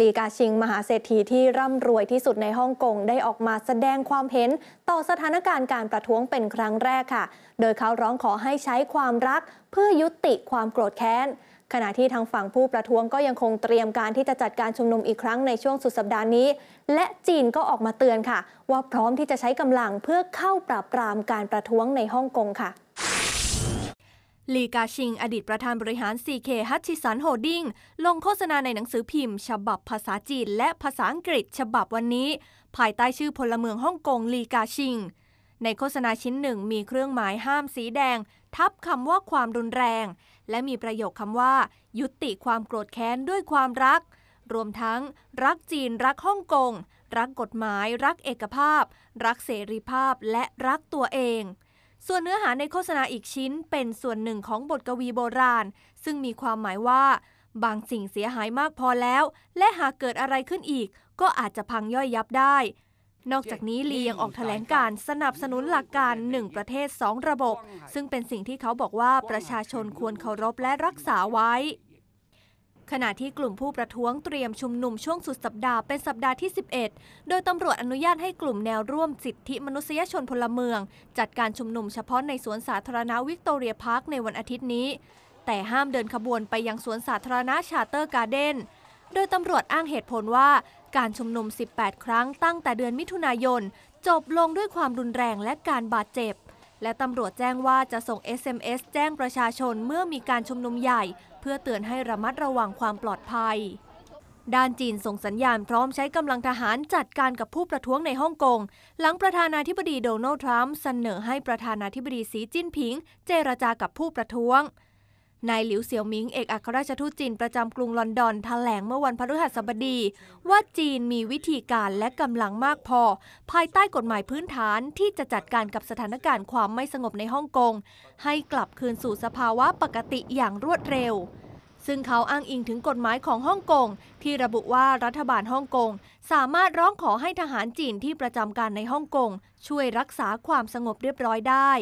ลีกาชิงมหาเศรษฐีที่ร่ำรวยที่สุดในฮ่องกงได้ออกมาแสดงความเห็นต่อสถานการณ์การประท้วงเป็นครั้งแรกค่ะ โดยเขาร้องขอให้ใช้ความรักเพื่อยุติความโกรธแค้น ขณะที่ทางฝั่งผู้ประท้วงก็ยังคงเตรียมการที่จะจัดการชุมนุมอีกครั้งในช่วงสุดสัปดาห์นี้ และจีนก็ออกมาเตือนค่ะ ว่าพร้อมที่จะใช้กำลังเพื่อเข้าปราบปรามการประท้วงในฮ่องกงค่ะลีกาชิงอดีตประธานบริหาร CK ฮัตชิสันโฮดิ้งลงโฆษณาในหนังสือพิมพ์ ฉบับภาษาจีนและภาษาอังกฤษฉบับวันนี้ ภายใต้ชื่อพลเมืองฮ่องกงลีกาชิง ในโฆษณาชิ้นหนึ่ง มีเครื่องหมายห้ามสีแดง ทับคำว่าความรุนแรง และมีประโยคคำว่า ยุติความโกรธแค้นด้วยความรัก รวมทั้ง รักจีนรักฮ่องกง รักกฎหมาย รักเอกภาพ รักเสรีภาพและรักตัวเองส่วนเนื้อหาในโฆษณาอีกชิ้นเป็นส่วนหนึ่งของบทกวีโบราณ ซึ่งมีความหมายว่า บางสิ่งเสียหายมากพอแล้ว และหากเกิดอะไรขึ้นอีก ก็อาจจะพังย่อยยับได้ นอกจากนี้ ลียังออกแถลงการสนับสนุนหลักการ 1 ประเทศ 2 ระบบ ซึ่งเป็นสิ่งที่เขาบอกว่าประชาชนควรเคารพและรักษาไว้ขณะที่กลุ่มผู้ประท้วงเตรียมชุมนุมช่วงสุดสัปดาห์เป็นสัปดาห์ที่ 11 โดยตำรวจอนุญาตให้กลุ่มแนวร่วมสิทธิมนุษยชนพลเมือง จัดการชุมนุมเฉพาะในสวนสาธารณะวิกตอเรียพาร์คในวันอาทิตย์นี้ แต่ห้ามเดินขบวนไปยังสวนสาธารณะชาเตอร์การ์เดน โดยตำรวจอ้างเหตุผลว่าการชุมนุม18 ครั้งตั้งแต่เดือนมิถุนายนจบลงด้วยความรุนแรงและการบาดเจ็บและตำรวจแจ้งว่าจะส่ง SMS แจ้งประชาชนเมื่อมีการชุมนุมใหญ่ เพื่อเตือนให้ระมัดระวังความปลอดภัย ด้านจีนส่งสัญญาณพร้อมใช้กำลังทหารจัดการกับผู้ประท้วงในฮ่องกง หลังประธานาธิบดีโดนัลด์ทรัมป์เสนอให้ประธานาธิบดีสีจิ้นผิง เจรจากับผู้ประท้วงนายหลิวเสี่ยวมิงเอกอัครราชทูตจีนประจำกรุงลอนดอนแถลงเมื่อวันพฤหัสบดี ว่าจีนมีวิธีการและกำลังมากพอ ภายใต้กฎหมายพื้นฐานที่จะจัดการกับสถานการณ์ความไม่สงบในฮ่องกงให้กลับคืนสู่สภาวะปกติอย่างรวดเร็ว ซึ่งเขาอ้างอิงถึงกฎหมายของฮ่องกงที่ระบุว่ารัฐบาลฮ่องกงสามารถร้องขอให้ทหารจีนที่ประจำการในฮ่องกงช่วยรักษาความสงบเรียบร้อยได้